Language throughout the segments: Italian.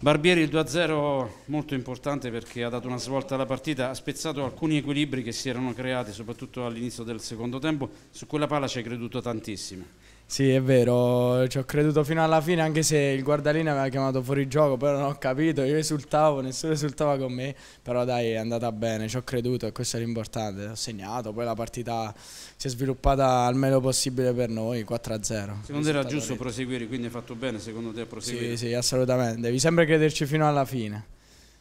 Barbieri il 2-0 molto importante perché ha dato una svolta alla partita, ha spezzato alcuni equilibri che si erano creati soprattutto all'inizio del secondo tempo, su quella palla ci hai creduto tantissimo. Sì, è vero, ci ho creduto fino alla fine, anche se il guardalino aveva chiamato fuori gioco, però non ho capito, io esultavo, nessuno esultava con me, però dai, è andata bene, ci ho creduto e questo è l'importante, ho segnato, poi la partita si è sviluppata al meglio possibile per noi, 4-0. Secondo te era giusto retto. proseguire, quindi hai fatto bene secondo te a proseguire? Sì, sì, assolutamente, devi sempre crederci fino alla fine,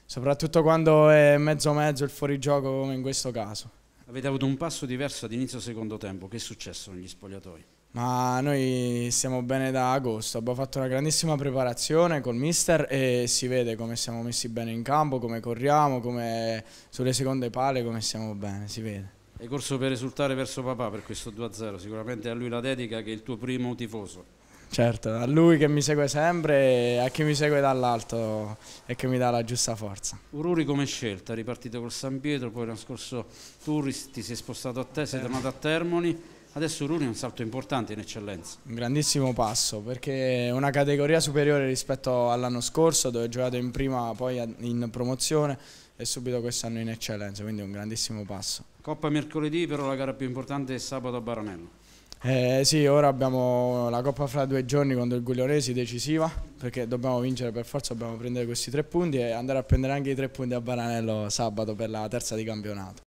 soprattutto quando è mezzo-mezzo il fuorigioco come in questo caso. Avete avuto un passo diverso ad inizio secondo tempo, che è successo negli spogliatoi? Ma noi stiamo bene da agosto, abbiamo fatto una grandissima preparazione col mister e si vede come siamo messi bene in campo, come corriamo, come sulle seconde pale, come stiamo bene, si vede. Hai corso per esultare verso papà per questo 2-0, sicuramente a lui la dedica che è il tuo primo tifoso. Certo, a lui che mi segue sempre, e a chi mi segue dall'alto e che mi dà la giusta forza. Ururi come scelta, ripartito col San Pietro, poi l'anno scorso Turris ti sei spostato a te, sei eh. tornato a Termoli Adesso Ruri è un salto importante in eccellenza. Un grandissimo passo perché è una categoria superiore rispetto all'anno scorso dove ho giocato in prima, poi in promozione e subito quest'anno in eccellenza, quindi un grandissimo passo. Coppa mercoledì, però la gara più importante è sabato a Baranello. Eh, sì, ora abbiamo la coppa fra due giorni contro il Guglionesi decisiva perché dobbiamo vincere per forza, dobbiamo prendere questi tre punti e andare a prendere anche i tre punti a Baranello sabato per la terza di campionato.